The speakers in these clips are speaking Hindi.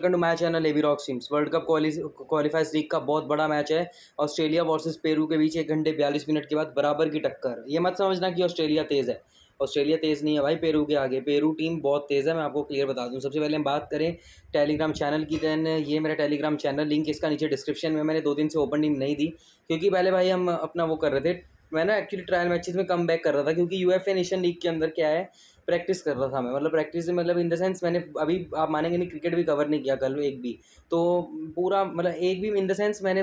सेकंड मैच है ना लेबी रॉक सिम्स वर्ल्ड कप क्वालिफाइज लीग का बहुत बड़ा मैच है ऑस्ट्रेलिया वर्सेस पेरू के बीच एक घंटे बयालीस मिनट के बाद बराबर की टक्कर ये मत समझना कि ऑस्ट्रेलिया तेज़ है ऑस्ट्रेलिया तेज़ नहीं है भाई पेरू के आगे पेरू टीम बहुत तेज़ है मैं आपको क्लियर बता दूँ सबसे पहले हम बात करें टेलीग्राम चैनल की देन ये मेरा टेलीग्राम चैनल लिंक इसका नीचे डिस्क्रिप्शन में मैंने दो दिन से ओपन टीम नहीं दी क्योंकि पहले भाई हम अपना वो कर रहे थे मैं ना एक्चुअली ट्रायल मैचेस में कम बैक कर रहा था क्योंकि यू एफ नेशन लीग के अंदर क्या है प्रैक्टिस कर रहा था मैं मतलब प्रैक्टिस मतलब इन द सेंस मैंने अभी आप मानेंगे नहीं क्रिकेट भी कवर नहीं किया कल एक भी तो पूरा मतलब एक भी इन द सेंस मैंने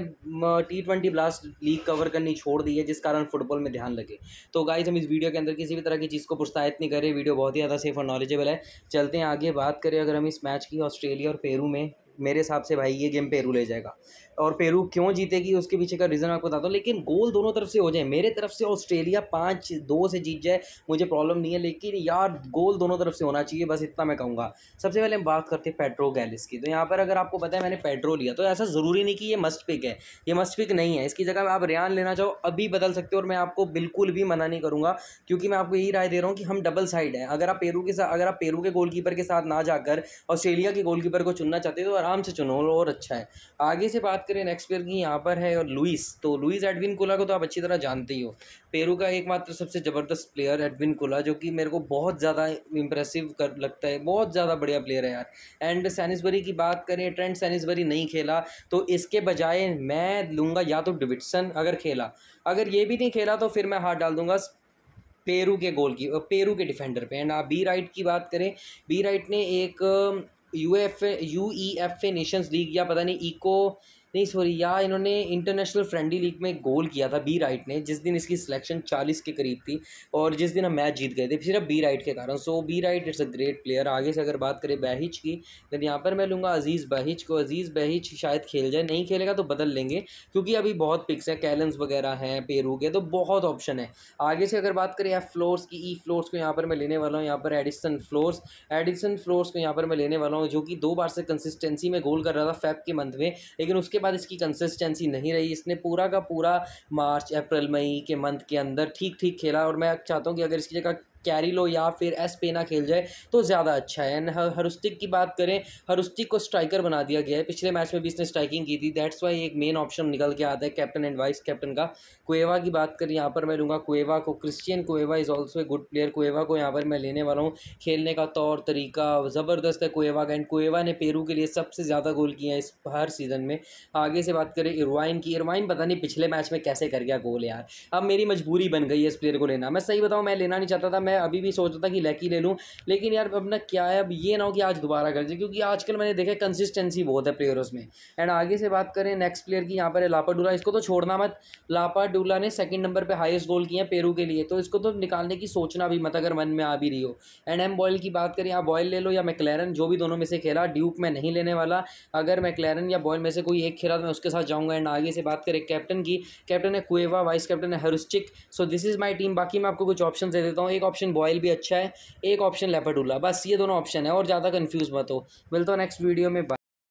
T twenty blast league cover करनी छोड़ दी है जिस कारण फुटबॉल में ध्यान लगे तो गाइज हम इस वीडियो के अंदर किसी भी तरह की चीज़ को प्रोत्साहित नहीं करें वीडियो बहुत ही ज़्यादा सेफ और नॉलेजेबल है चलते हैं आगे बात करें अगर हम इस मैच की ऑस्ट्रेलिया और पेरू में मेरे हिसाब से भाई ये गेम पेरू ले जाएगा और पेरू क्यों जीतेगी उसके पीछे का रीज़न आपको बता दो लेकिन गोल दोनों तरफ से हो जाए मेरे तरफ से ऑस्ट्रेलिया पाँच दो से जीत जाए मुझे प्रॉब्लम नहीं है लेकिन यार गोल दोनों तरफ से होना चाहिए बस इतना मैं कहूँगा सबसे पहले हम बात करते हैं पेट्रो गैलिस की तो यहाँ पर अगर आपको पता है मैंने पेट्रो लिया तो ऐसा ज़रूरी नहीं कि ये मस्ट पिक है ये मस्ट पिक नहीं है इसकी जगह आप रियान लेना चाहो अभी बदल सकते हो और मैं आपको बिल्कुल भी मना नहीं करूँगा क्योंकि मैं आपको यही राय दे रहा हूँ कि हम डबल साइड हैं अगर आप पेरू के साथ अगर आप पेरू के गोलकीपर के साथ ना जाकर ऑस्ट्रेलिया के गोलकीपर को चुनना चाहते हो तो आराम से चुनो और अच्छा है आगे से बात करें नेक्स्ट प्लेयर की यहाँ पर है और लुइस तो लुइस एडविन कोला को तो आप अच्छी तरह जानते ही हो पेरू का एकमात्र सबसे ज़बरदस्त प्लेयर एडविन कोला जो कि मेरे को बहुत ज़्यादा इंप्रेसिव कर लगता है बहुत ज़्यादा बढ़िया प्लेयर है यार एंड सैनिसबरी की बात करें ट्रेंड सैनिसबरी नहीं खेला तो इसके बजाय मैं लूँगा या तो डिविटसन अगर खेला अगर ये भी नहीं खेला तो फिर मैं हाथ डाल दूँगा पेरू के गोल की पेरू के डिफेंडर पे एंड आप बी राइट की बात करें बी राइट ने एक U F U E F A nations league या पता नहीं इको नहीं सॉरी या इन्होंने इंटरनेशनल फ्रेंडली लीग में गोल किया था बी राइट ने जिस दिन इसकी सिलेक्शन चालीस के करीब थी और जिस दिन हम मैच जीत गए थे सिर्फ बी राइट के कारण so B Wright it's a great player आगे से अगर बात करें बहिच की लेकिन यहाँ पर मैं लूँगा अजीज़ बहिच को अजीज़ बहिच शायद खेल जाए नहीं खेलेगा तो बदल लेंगे क्योंकि अभी बहुत पिक्स हैं कैलन्स वगैरह हैं पेरू के तो बहुत ऑप्शन है आगे से अगर बात करें एफ फ्लोर्स की ई e फ्लोर्स को यहाँ पर मैं लेने वाला हूँ यहाँ पर एडिसन फ्लोर्स एडिसन फ्लोर्स को यहाँ पर मैं लेने वाला हूँ जो कि दो बार से कंसिस्टेंसी में गोल कर रहा था फैप के मंथ में लेकिन उसके बाद इसकी कंसिस्टेंसी नहीं रही इसने पूरा का पूरा मार्च अप्रैल मई के मंथ के अंदर ठीक ठीक खेला और मैं चाहता हूँ कि अगर इसकी जगह कैरी लो या फिर एस पेना खेल जाए तो ज़्यादा अच्छा है एंड हरुस्तिक की बात करें हरुस्तिक को स्ट्राइकर बना दिया गया है पिछले मैच में भी इसने स्ट्राइकिंग की थी दैट्स वाई एक मेन ऑप्शन निकल के आता है कैप्टन एंड वाइस कैप्टन का कुएवा की बात करें यहाँ पर मैं लूँगा कुएवा को Christian Cueva is also a good player Cueva को यहाँ पर मैं लेने वाला हूँ खेलने का तौर तरीका ज़बरदस्त है कुएवा का एंड कुएवा ने पेरू के लिए सबसे ज़्यादा गोल किए हैं इस हर सीज़न में आगे से बात करें इरवाइन की इरवाइन पता नहीं पिछले मैच में कैसे कर गया गोल यार अब मेरी मजबूरी बन गई है इस प्लेयर को लेना मैं सही बताऊँ मैं लेना नहीं चाहता था मैं अभी भी सोच रहा था कि लैकी ले लूँ लेकिन यार अपना क्या है अब ये ना हो कि आज दोबारा कर जाए क्योंकि आजकल मैंने देखा कंसिस्टेंसी बहुत है प्लेयर्स में एंड आगे से बात करें नेक्स्ट प्लेयर की यहाँ पर है लापाडुला इसको तो छोड़ना मत लापाडुला ने सेकंड नंबर पर हाइस्ट गोल किए हैं पेरू के लिए तो इसको तो निकालने की सोचना भी मत अगर मन में आ भी रही हो एंड एम बॉयल की बात करें आप बॉयल ले लो या मैकलैरन जो भी दोनों में से खेला ड्यूक में नहीं लेने वाला अगर मैकलैरन या बॉयल में से कोई एक खेला तो मैं उसके साथ जाऊँगा एंड आगे से बात करें कैप्टन की कैप्टन है कुएवा वाइस कैप्टन है हरुस्टिक so this is my team बाकी मैं आपको कुछ ऑप्शन दे देता हूँ एक ऑप्शन ऑप्शन बॉयल भी अच्छा है एक ऑप्शन लेपाडूला बस ये दोनों ऑप्शन है और ज़्यादा कन्फ्यूज़ मत हो मिलता तो नेक्स्ट वीडियो में